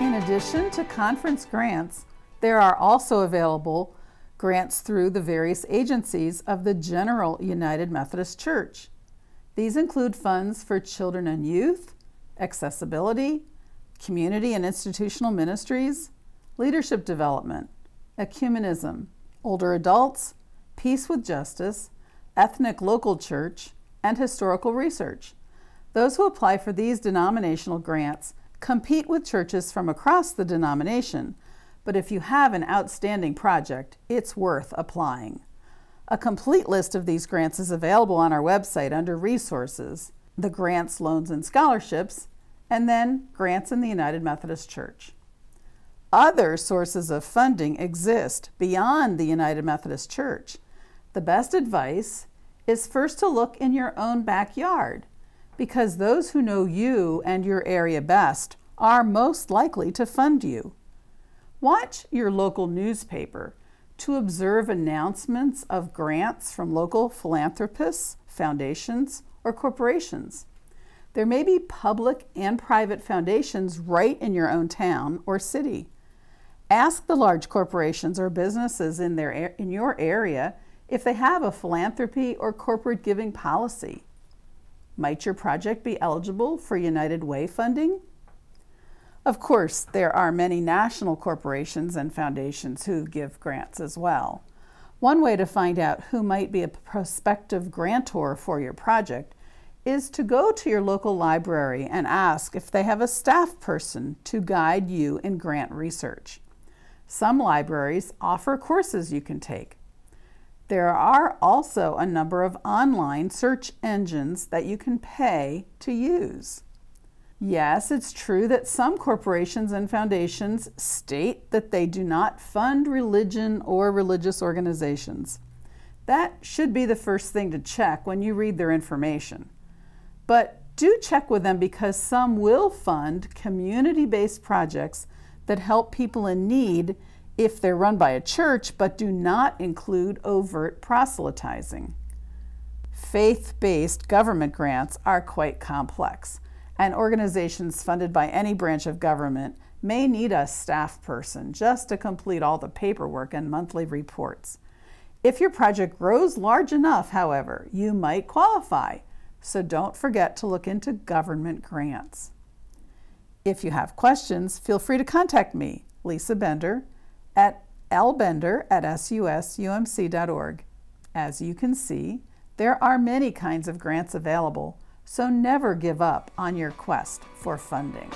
In addition to conference grants, there are also available grants through the various agencies of the General United Methodist Church. These include funds for children and youth, accessibility, community and institutional ministries, leadership development, ecumenism, older adults, peace with justice, ethnic local church, and historical research. Those who apply for these denominational grants Compete with churches from across the denomination, but if you have an outstanding project, it's worth applying. A complete list of these grants is available on our website under Resources, the Grants, Loans, and Scholarships, and then Grants in the United Methodist Church. Other sources of funding exist beyond the United Methodist Church. The best advice is first to look in your own backyard because those who know you and your area best are most likely to fund you. Watch your local newspaper to observe announcements of grants from local philanthropists, foundations, or corporations. There may be public and private foundations right in your own town or city. Ask the large corporations or businesses in, their, in your area if they have a philanthropy or corporate giving policy. Might your project be eligible for United Way funding? Of course, there are many national corporations and foundations who give grants as well. One way to find out who might be a prospective grantor for your project is to go to your local library and ask if they have a staff person to guide you in grant research. Some libraries offer courses you can take, there are also a number of online search engines that you can pay to use. Yes, it's true that some corporations and foundations state that they do not fund religion or religious organizations. That should be the first thing to check when you read their information. But do check with them because some will fund community based projects that help people in need if they're run by a church but do not include overt proselytizing. Faith based government grants are quite complex, and organizations funded by any branch of government may need a staff person just to complete all the paperwork and monthly reports. If your project grows large enough, however, you might qualify, so don't forget to look into government grants. If you have questions, feel free to contact me, Lisa Bender, at lbender at susumc.org. As you can see, there are many kinds of grants available, so never give up on your quest for funding.